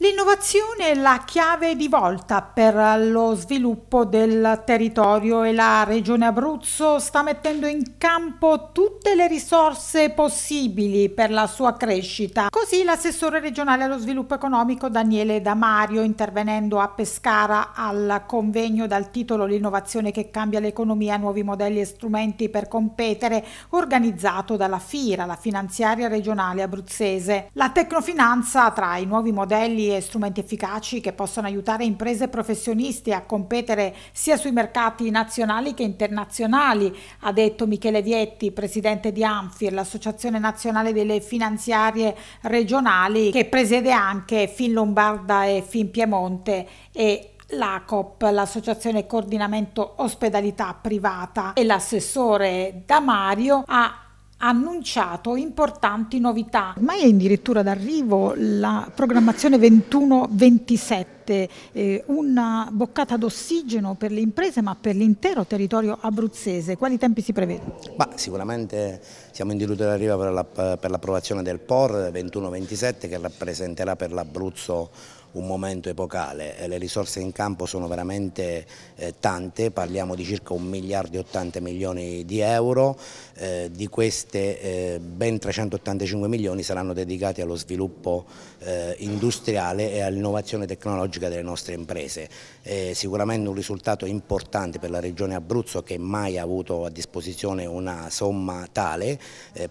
L'innovazione è la chiave di volta per lo sviluppo del territorio e la Regione Abruzzo sta mettendo in campo tutte le risorse possibili per la sua crescita. Così l'assessore regionale allo sviluppo economico Daniele Damario, intervenendo a Pescara al convegno dal titolo L'innovazione che cambia l'economia, nuovi modelli e strumenti per competere, organizzato dalla FIRA, la finanziaria regionale abruzzese. La tecnofinanza tra i nuovi modelli strumenti e strumenti efficaci che possono aiutare imprese e professionisti a competere sia sui mercati nazionali che internazionali, ha detto Michele Vietti, presidente di ANFIR, l'Associazione Nazionale delle Finanziarie Regionali, che presiede anche Fin Lombarda e Fin Piemonte e l'ACOP, l'Associazione Coordinamento Ospedalità Privata e l'assessore Damario ha annunciato importanti novità. Ormai è addirittura d'arrivo la programmazione 21-27 eh, una boccata d'ossigeno per le imprese ma per l'intero territorio abruzzese. Quali tempi si prevede? Ma sicuramente siamo in diritto d'arrivo per l'approvazione del POR 21-27 che rappresenterà per l'Abruzzo un momento epocale, eh, le risorse in campo sono veramente eh, tante, parliamo di circa 1 miliardo e 80 milioni di euro, eh, di queste eh, ben 385 milioni saranno dedicati allo sviluppo eh, industriale e all'innovazione tecnologica delle nostre imprese. Eh, sicuramente un risultato importante per la regione Abruzzo che mai ha avuto a disposizione una somma tale,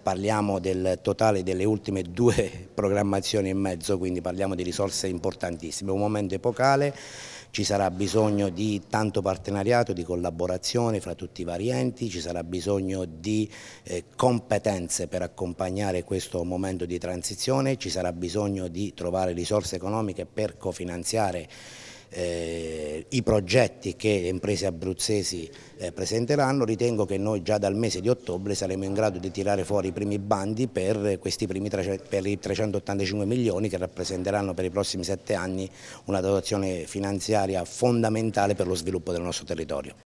parliamo del totale delle ultime due programmazioni e mezzo, quindi parliamo di risorse importanti importantissimo, è un momento epocale, ci sarà bisogno di tanto partenariato, di collaborazione fra tutti i vari enti, ci sarà bisogno di eh, competenze per accompagnare questo momento di transizione, ci sarà bisogno di trovare risorse economiche per cofinanziare eh, i progetti che le imprese abruzzesi eh, presenteranno, ritengo che noi già dal mese di ottobre saremo in grado di tirare fuori i primi bandi per questi primi per i 385 milioni che rappresenteranno per i prossimi sette anni una dotazione finanziaria fondamentale per lo sviluppo del nostro territorio.